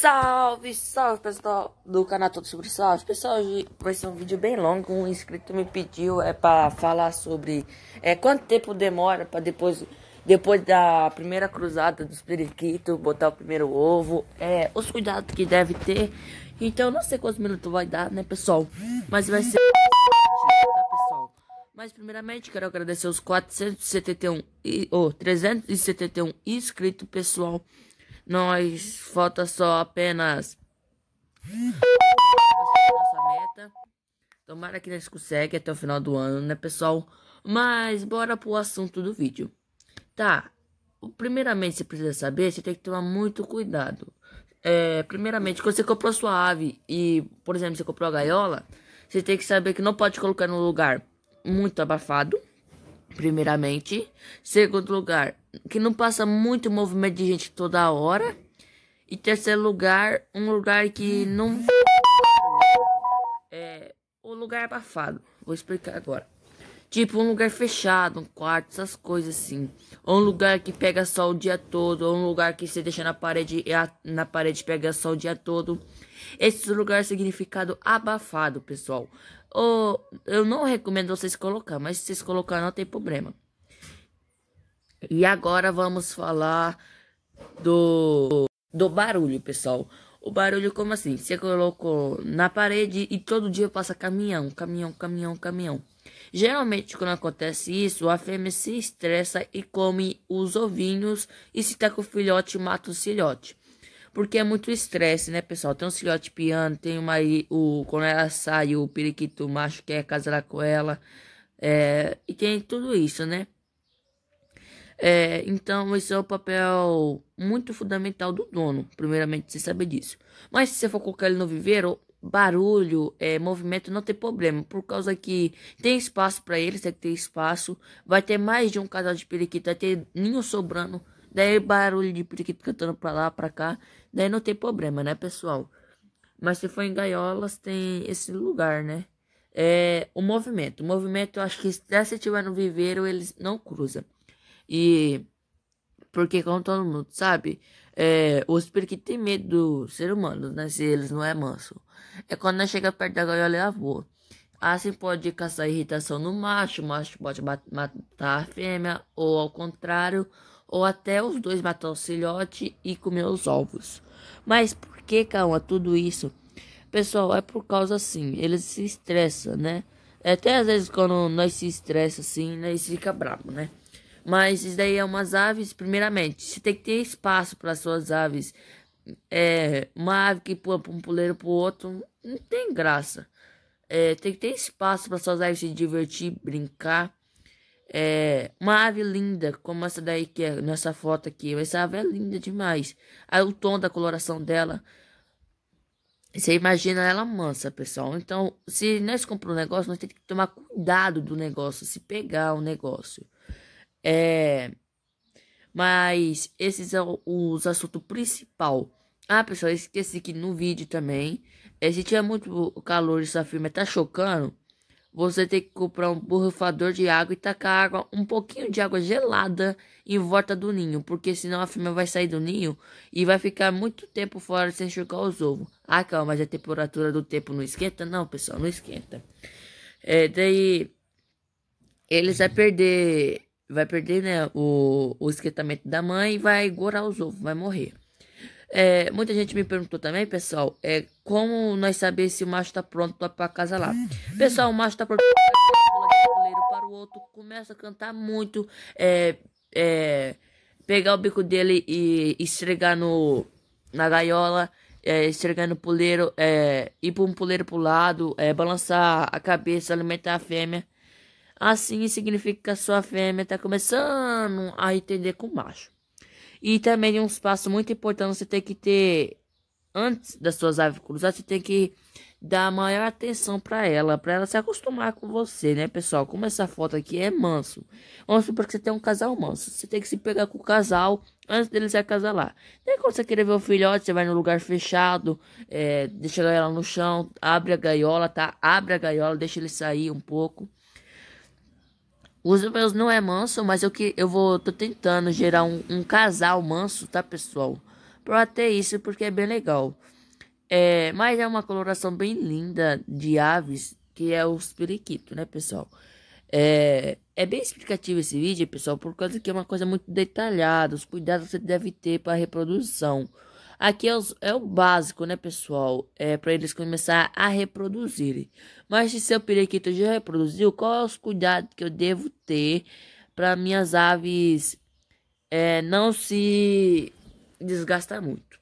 Salve, salve pessoal do canal Todo Sobre Salve Pessoal, hoje vai ser um vídeo bem longo Um inscrito me pediu é para falar sobre é, Quanto tempo demora para depois Depois da primeira cruzada dos periquitos Botar o primeiro ovo é, Os cuidados que deve ter Então não sei quantos minutos vai dar, né pessoal Mas vai ser tá, pessoal? Mas primeiramente quero agradecer os 471 e, oh, 371 inscritos pessoal nós falta só apenas nossa meta. Tomara que nós consegue até o final do ano, né, pessoal? Mas bora pro assunto do vídeo. Tá. Primeiramente, você precisa saber, você tem que tomar muito cuidado. É, primeiramente, quando você comprou sua ave e, por exemplo, você comprou a gaiola, você tem que saber que não pode colocar no lugar muito abafado primeiramente. Segundo lugar, que não passa muito movimento de gente toda hora. E terceiro lugar, um lugar que não. É. O um lugar abafado. Vou explicar agora. Tipo, um lugar fechado, um quarto, essas coisas assim. Ou um lugar que pega sol o dia todo. Ou um lugar que você deixa na parede e a, na parede pega sol o dia todo. Esse lugar é significado abafado, pessoal. Ou eu não recomendo vocês colocar, mas se vocês colocar não tem problema. E agora vamos falar do do barulho, pessoal. O barulho como assim? Você colocou na parede e todo dia passa caminhão, caminhão, caminhão, caminhão. Geralmente quando acontece isso, a fêmea se estressa e come os ovinhos e se tá com o filhote, mata o filhote. Porque é muito estresse, né, pessoal? Tem um filhote piano, tem uma, o, quando ela sai, o periquito macho quer casar com ela. É, e tem tudo isso, né? É, então, esse é o papel muito fundamental do dono, primeiramente, você saber disso. Mas se você for colocar ele no viveiro, barulho, é, movimento não tem problema, por causa que tem espaço para eles, tem que ter espaço, vai ter mais de um casal de periquito, vai ter ninho sobrando, daí barulho de periquito cantando para lá, para cá, Daí não tem problema, né, pessoal? Mas se for em gaiolas, tem esse lugar, né? É, o movimento. O movimento, eu acho que se tiver no viveiro, eles não cruzam. E. Porque, como todo mundo sabe, é, os periquitos têm medo do ser humano, né? Se eles não é manso. É quando chega perto da gaiola, ela voa. Assim pode caçar irritação no macho, o macho pode matar a fêmea, ou ao contrário, ou até os dois matar o filhote e comer os ovos. Mas por que, calma, tudo isso? Pessoal, é por causa assim, eles se estressam, né? É, até às vezes quando nós se estressa assim, eles fica bravo, né? Mas isso daí é umas aves, primeiramente, você tem que ter espaço para suas aves. É, uma ave que pula para um puleiro para o outro, não tem graça. É, tem que ter espaço para suas aves se divertir, brincar. É, uma ave linda, como essa daí que é nessa foto aqui. Essa ave é linda demais. Aí o tom da coloração dela. Você imagina ela mansa, pessoal. Então, se nós compramos um negócio, nós temos que tomar cuidado do negócio, se pegar o negócio. É... Mas esses são os assuntos principal. Ah, pessoal, esqueci que no vídeo também é, se tiver muito calor e sua firma está chocando, você tem que comprar um borrifador de água e tacar água, um pouquinho de água gelada em volta do ninho, porque senão a fêmea vai sair do ninho e vai ficar muito tempo fora sem chocar os ovos. Ah, calma, mas a temperatura do tempo não esquenta? Não, pessoal, não esquenta. É, daí eles vai perder, vai perder, né, o, o esquentamento da mãe e vai gorar os ovos, vai morrer. É, muita gente me perguntou também, pessoal, é, como nós saber se o macho tá pronto para casa lá. Pessoal, o macho tá pronto para o outro, começa a cantar muito, é, é, pegar o bico dele e estregar no, na gaiola, é, estregar no puleiro, é, ir para um puleiro para o lado, é, balançar a cabeça, alimentar a fêmea. Assim significa que a sua fêmea está começando a entender com o macho. E também um espaço muito importante você tem que ter antes das suas aves cruzar, você tem que dar maior atenção para ela, para ela se acostumar com você, né, pessoal? Como essa foto aqui é manso. manso supor que você tem um casal manso, você tem que se pegar com o casal antes deles se acasalar. Nem quando você querer ver o filhote, você vai no lugar fechado, é, deixa a gaiola no chão, abre a gaiola, tá? Abre a gaiola, deixa ele sair um pouco. Os meus não é manso, mas eu que eu vou tô tentando gerar um, um casal manso, tá, pessoal? Pra ter isso porque é bem legal. É, mas é uma coloração bem linda de aves, que é os periquitos, né, pessoal? É, é bem explicativo esse vídeo, pessoal, por causa que é uma coisa muito detalhada, os cuidados que você deve ter para reprodução. Aqui é, os, é o básico, né, pessoal? É para eles começar a reproduzirem. Mas se seu periquito já reproduziu, qual é os cuidados que eu devo ter para minhas aves é, não se desgastar muito?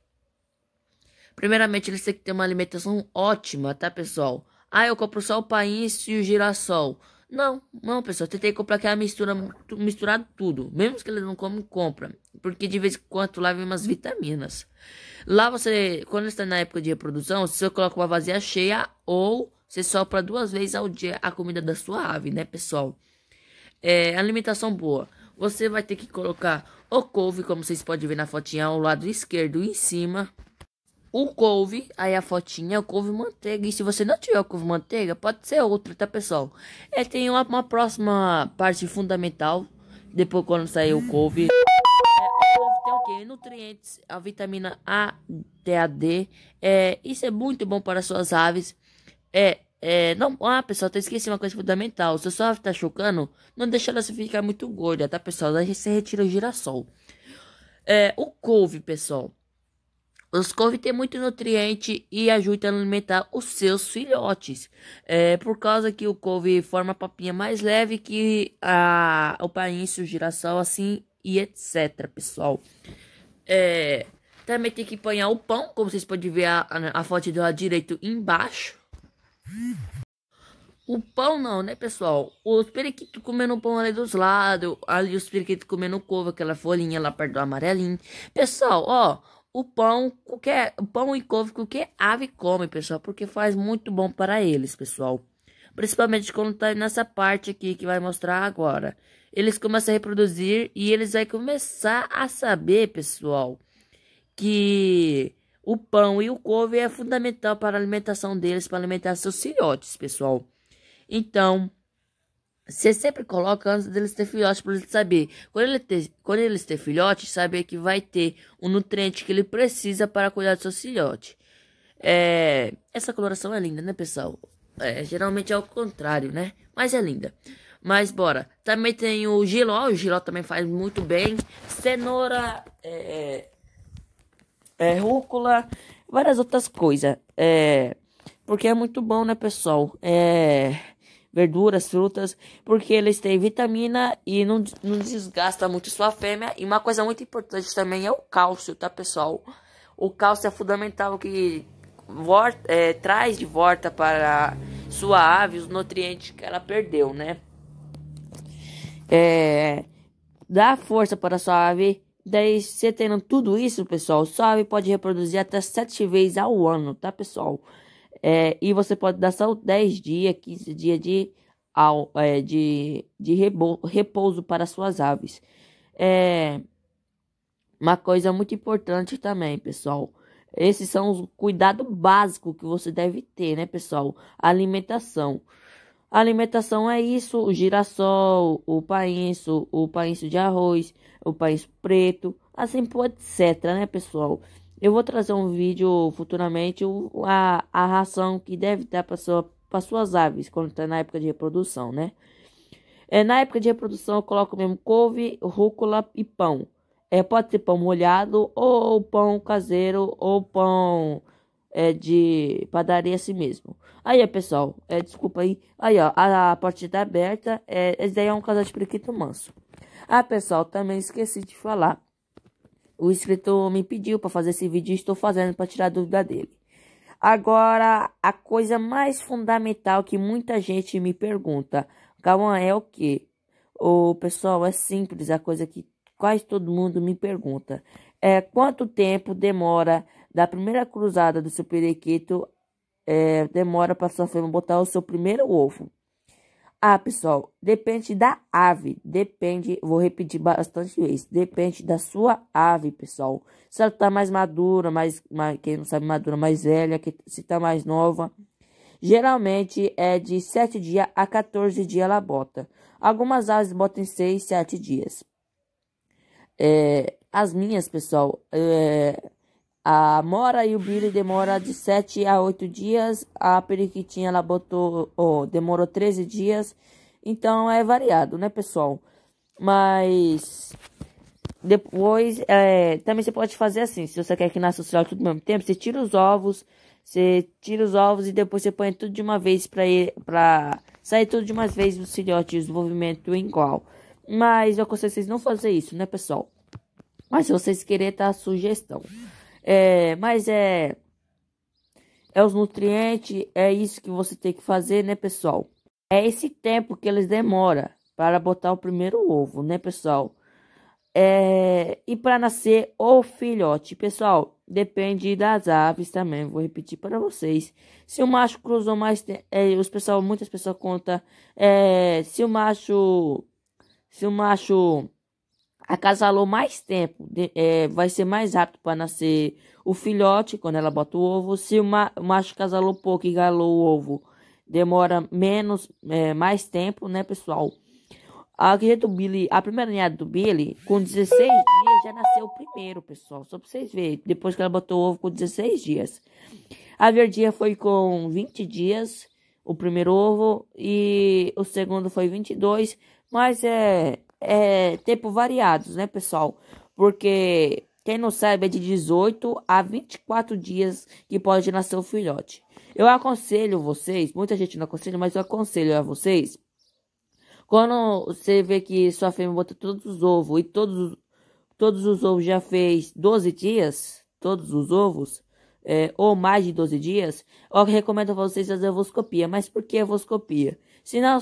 Primeiramente, eles têm que ter uma alimentação ótima, tá, pessoal? Ah, eu compro só o país e o girassol. Não, não, pessoal. Tentei comprar aquela mistura, misturado tudo. Mesmo que eles não comem, compra. Porque de vez em quando lá vem umas vitaminas. Lá você, quando está na época de reprodução, você coloca uma vazia cheia ou você sopra duas vezes ao dia a comida da sua ave, né, pessoal? É, alimentação boa. Você vai ter que colocar o couve, como vocês podem ver na fotinha, ao lado esquerdo em cima o couve, aí a fotinha, o couve manteiga. E se você não tiver o couve manteiga, pode ser outra, tá, pessoal? É, tem uma, uma próxima parte fundamental, depois quando sair o couve. É, o couve tem o quê? Nutrientes, a vitamina A, DAD. A, D. É, isso é muito bom para suas aves. É, é, não, ah, pessoal, até esqueci uma coisa fundamental. Se a sua ave tá chocando, não deixa ela se ficar muito gorda, tá, pessoal? Daí você retira o girassol. É, o couve, pessoal. Os couve têm muito nutriente e ajudam a alimentar os seus filhotes. É por causa que o couve forma papinha mais leve que a, o painço, o girassol, assim e etc, pessoal. É, também tem que apanhar o pão, como vocês podem ver a, a, a foto do lado direito embaixo. O pão não, né, pessoal? Os periquitos comendo pão ali dos lados. Ali os periquitos comendo couve, aquela folhinha lá perto do amarelinho. Pessoal, ó o pão, é, o pão e couve, a ave come, pessoal, porque faz muito bom para eles, pessoal. Principalmente quando tá nessa parte aqui que vai mostrar agora. Eles começam a reproduzir e eles vão começar a saber, pessoal, que o pão e o couve é fundamental para a alimentação deles, para alimentar seus filhotes, pessoal. Então, você sempre coloca antes deles ter filhote para ele saber. Quando, ele ter, quando eles ter filhote, saber que vai ter o nutriente que ele precisa para cuidar do seu filhote. É, essa coloração é linda, né, pessoal? É, geralmente é o contrário, né? Mas é linda. Mas bora. Também tem o giló. O giló também faz muito bem. Cenoura, é, é, é rúcula, várias outras coisas. É, porque é muito bom, né, pessoal? É verduras, frutas, porque eles têm vitamina e não, não desgasta muito sua fêmea. E uma coisa muito importante também é o cálcio, tá pessoal? O cálcio é fundamental que volta, é, traz de volta para sua ave os nutrientes que ela perdeu, né? É, dá força para sua ave. Daí, você tendo tudo isso, pessoal, sua ave pode reproduzir até sete vezes ao ano, tá, pessoal? É, e você pode dar só 10 dias, 15 dias de, de, de repouso para suas aves. É uma coisa muito importante também, pessoal. Esses são os cuidados básicos que você deve ter, né, pessoal? alimentação. alimentação é isso: o girassol, o painço, o painço de arroz, o painço preto, assim por etc, né, pessoal? Eu vou trazer um vídeo futuramente a, a ração que deve dar para sua, suas aves quando está na época de reprodução, né? É, na época de reprodução eu coloco mesmo couve, rúcula e pão. É, pode ser pão molhado ou pão caseiro ou pão é, de padaria assim mesmo. Aí, pessoal, é, desculpa aí. Aí, ó, a, a está aberta, é, esse daí é um casal de periquito manso. Ah, pessoal, também esqueci de falar o escritor me pediu para fazer esse vídeo e estou fazendo para tirar a dúvida dele. Agora, a coisa mais fundamental que muita gente me pergunta, Cauã, é o quê? O pessoal, é simples, a coisa que quase todo mundo me pergunta. É quanto tempo demora da primeira cruzada do seu periquito, é, demora para sua fêmea botar o seu primeiro ovo? Ah, pessoal, depende da ave. Depende, vou repetir bastante vezes. Depende da sua ave, pessoal. Se ela tá mais madura, mais, mais quem não sabe, madura, mais velha, que, se tá mais nova. Geralmente é de 7 dias a 14 dias ela bota. Algumas aves botam em 6, 7 dias. É, as minhas, pessoal, é, a Mora e o Billy demora de 7 a 8 dias. A periquitinha ela botou, oh, demorou 13 dias. Então é variado, né, pessoal? Mas depois, é, também você pode fazer assim, se você quer que nasça o cereal tudo ao mesmo tempo, você tira os ovos, você tira os ovos e depois você põe tudo de uma vez para para sair tudo de uma vez do filhote e desenvolvimento igual. Mas eu aconselho vocês não fazer isso, né, pessoal? Mas se vocês querem, tá a sugestão. É, mas é é os nutrientes, é isso que você tem que fazer, né, pessoal? É esse tempo que eles demoram para botar o primeiro ovo, né, pessoal? É, e para nascer o filhote, pessoal, depende das aves também. Vou repetir para vocês. Se o macho cruzou mais, é, os pessoal, muitas pessoas conta, é, se o macho, se o macho acasalou mais tempo, de, é, vai ser mais rápido para nascer o filhote quando ela bota o ovo. Se o, ma o macho casalou pouco e galou o ovo, demora menos, é, mais tempo, né, pessoal? A do Billy, a primeira ninhada do Billy, com 16 dias já nasceu o primeiro, pessoal. Só para vocês verem, depois que ela botou o ovo com 16 dias. A verdinha foi com 20 dias, o primeiro ovo, e o segundo foi 22, mas é é, tempo variados, né, pessoal? Porque quem não sabe é de 18 a 24 dias que pode nascer o filhote. Eu aconselho vocês, muita gente não aconselha, mas eu aconselho a vocês. Quando você vê que sua fêmea botou todos os ovos e todos, todos os ovos já fez 12 dias, todos os ovos, é, ou mais de 12 dias, eu recomendo a vocês fazer a ovoscopia. Mas por que a ovoscopia? Se não,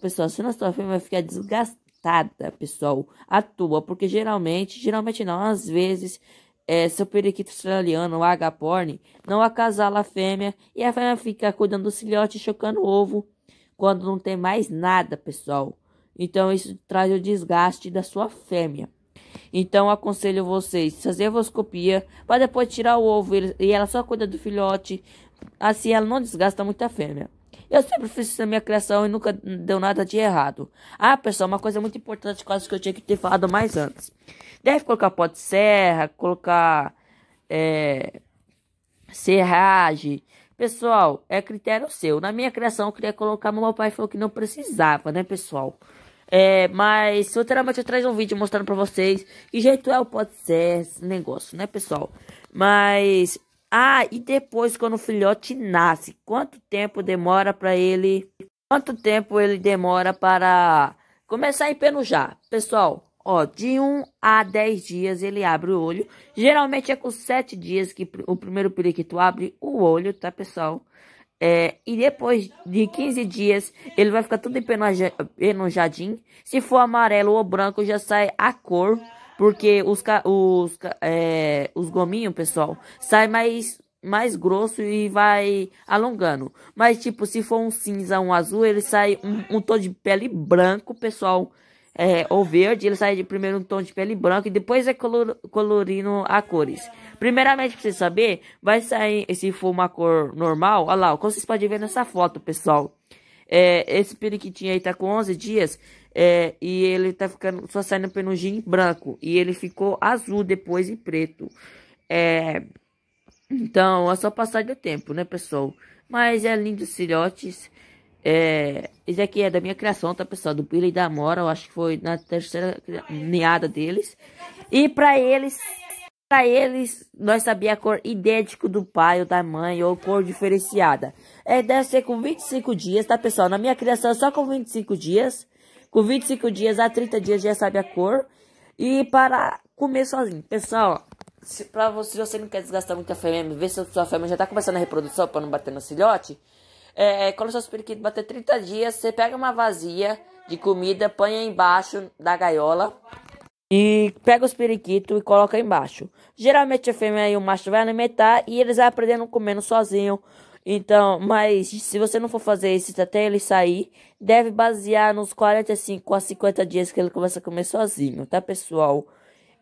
pessoal, se não sua fêmea vai ficar desgastada pessoal pessoa atua, porque geralmente, geralmente não, às vezes, é, seu periquito australiano, o porn não acasala a fêmea e a fêmea fica cuidando do filhote chocando o ovo quando não tem mais nada, pessoal. Então isso traz o desgaste da sua fêmea. Então aconselho vocês fazer a voscopia para depois tirar o ovo e ela só cuida do filhote, assim ela não desgasta muito a fêmea. Eu sempre fiz isso na minha criação e nunca deu nada de errado. Ah, pessoal, uma coisa muito importante, quase que eu tinha que ter falado mais antes. Deve colocar pó de serra, colocar é, serragem. Pessoal, é critério seu. Na minha criação eu queria colocar, mas meu pai falou que não precisava, né, pessoal? É, mas futuramente eu trago um vídeo mostrando pra vocês que jeito é o pó de serra, esse negócio, né, pessoal? Mas ah, e depois quando o filhote nasce, quanto tempo demora para ele? Quanto tempo ele demora para começar a empenujar? Pessoal, ó, de 1 a 10 dias ele abre o olho. Geralmente é com 7 dias que o primeiro periquito abre o olho, tá, pessoal? É, e depois de 15 dias, ele vai ficar tudo empenujadinho. Se for amarelo ou branco, já sai a cor. Porque os, os, é, os gominhos, pessoal, sai mais, mais grosso e vai alongando. Mas, tipo, se for um cinza, um azul, ele sai um, um tom de pele branco, pessoal. É, ou verde, ele sai de primeiro um tom de pele branco e depois é color, colorindo a cores. Primeiramente, pra você saber, vai sair, se for uma cor normal, olha lá, como vocês podem ver nessa foto, pessoal. É, esse periquitinho aí tá com 11 dias, é, e ele tá ficando só saindo pelo gin branco. E ele ficou azul depois e preto. É, então, é só passar de tempo, né, pessoal? Mas é lindo os filhotes. É, esse aqui é da minha criação, tá, pessoal? Do Billy e da Amora. Eu acho que foi na terceira ninhada deles. E pra eles... Para eles, nós sabia a cor idêntica do pai ou da mãe ou cor diferenciada. É, deve ser com 25 dias, tá pessoal? Na minha criação, é só com 25 dias. Com 25 dias a 30 dias já sabe a cor. E para comer sozinho. Pessoal, se para você, você não quer desgastar muito a fêmea, ver se a sua fêmea já tá começando a reprodução para não bater no filhote. É, quando é, seus periquitos bater 30 dias, você pega uma vazia de comida, põe embaixo da gaiola. E pega os periquitos e coloca embaixo. Geralmente a fêmea e o macho vai alimentar e eles vão aprendendo comendo sozinho. Então, mas se você não for fazer isso até ele sair, deve basear nos 45 a 50 dias que ele começa a comer sozinho, tá, pessoal?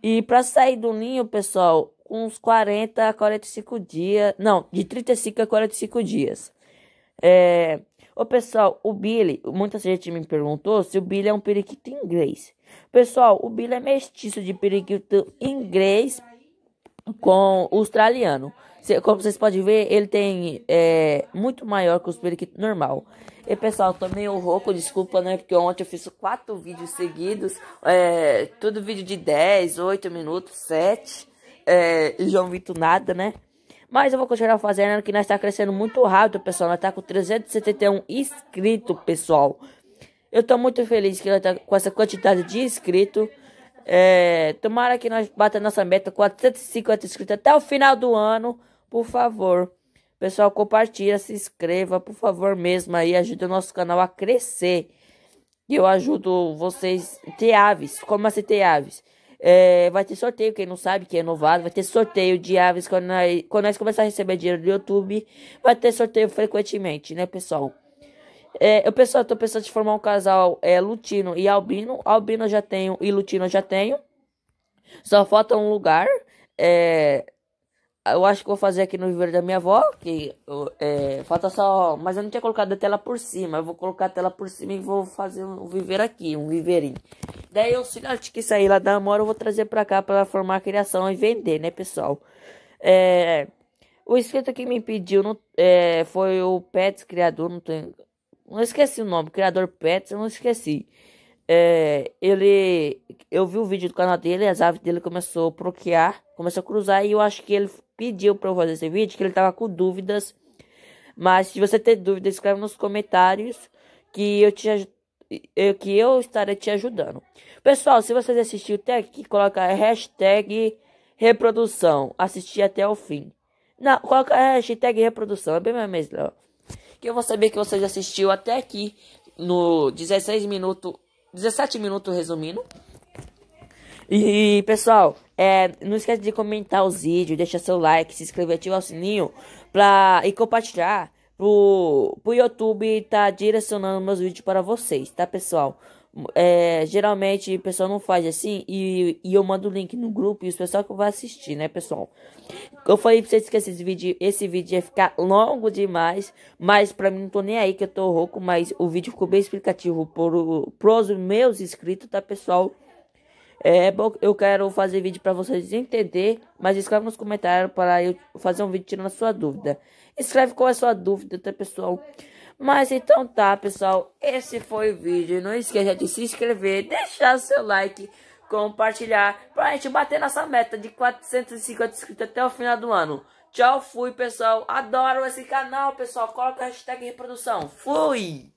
E para sair do ninho, pessoal, uns 40 a 45 dias, não, de 35 a 45 dias. É, Ô pessoal, o Billy, muita gente me perguntou se o Billy é um periquito inglês. Pessoal, o Billy é mestiço de periquito inglês com australiano como vocês podem ver, ele tem é, muito maior que o periquitos normal. E pessoal, tô meio rouco, desculpa, né? Porque ontem eu fiz quatro vídeos seguidos. É, tudo vídeo de 10, 8 minutos, 7. É, e João Vitor nada, né? Mas eu vou continuar fazendo, que nós está crescendo muito rápido, pessoal. Nós tá com 371 inscritos, pessoal. Eu tô muito feliz que nós tá com essa quantidade de inscritos. É, tomara que nós bata nossa meta 450 inscritos até o final do ano. Por favor, pessoal, compartilha, se inscreva, por favor mesmo aí, ajuda o nosso canal a crescer. E eu ajudo vocês ter aves. Como assim ter aves? É, vai ter sorteio, quem não sabe, que é novato, vai ter sorteio de aves quando nós, quando nós começar a receber dinheiro do YouTube, vai ter sorteio frequentemente, né, pessoal? É, eu pessoal, tô pensando em formar um casal é, Lutino e Albino. Albino eu já tenho e Lutino eu já tenho. Só falta um lugar. É, eu acho que vou fazer aqui no viveiro da minha avó, que é, falta só, mas eu não tinha colocado a tela por cima, eu vou colocar a tela por cima e vou fazer um viveiro aqui, um viveirinho. Daí eu filhote que sair lá da Amora, eu vou trazer pra cá pra formar a criação e vender, né, pessoal? É, o inscrito que me pediu no, é, foi o Pets Criador, não, tem, não esqueci o nome, Criador Pets, eu não esqueci. É, ele eu vi o vídeo do canal dele, as aves dele começou a proquear, começou a cruzar e eu acho que ele pediu para eu fazer esse vídeo, que ele tava com dúvidas. Mas se você tem dúvida, escreve nos comentários que eu te eh, que eu estarei te ajudando. Pessoal, se vocês assistiram até aqui, coloca a hashtag reprodução. Assistir até o fim. Não, coloca a hashtag reprodução, é bem mais melhor. Que eu vou saber que vocês assistiu até aqui no 16 minutos, 17 minutos resumindo. E pessoal, é, não esquece de comentar os vídeos, deixar seu like, se inscrever, ativar o sininho pra, e compartilhar pro, pro YouTube tá direcionando meus vídeos para vocês, tá pessoal? É, geralmente o pessoal não faz assim e, e eu mando o link no grupo e os pessoal que vai assistir, né, pessoal? Eu falei pra vocês que esse vídeo, esse vídeo ia ficar longo demais, mas pra mim não tô nem aí que eu tô rouco, mas o vídeo ficou bem explicativo pro, pros meus inscritos, tá, pessoal? É, bom eu quero fazer vídeo para vocês entender, mas escreve nos comentários para eu fazer um vídeo tirando a sua dúvida. Escreve qual é a sua dúvida, tá, pessoal? Mas então tá, pessoal, esse foi o vídeo. Não esqueça de se inscrever, deixar seu like, compartilhar, pra gente bater nossa meta de 450 inscritos até o final do ano. Tchau, fui, pessoal. Adoro esse canal, pessoal. Coloca a hashtag reprodução. Fui!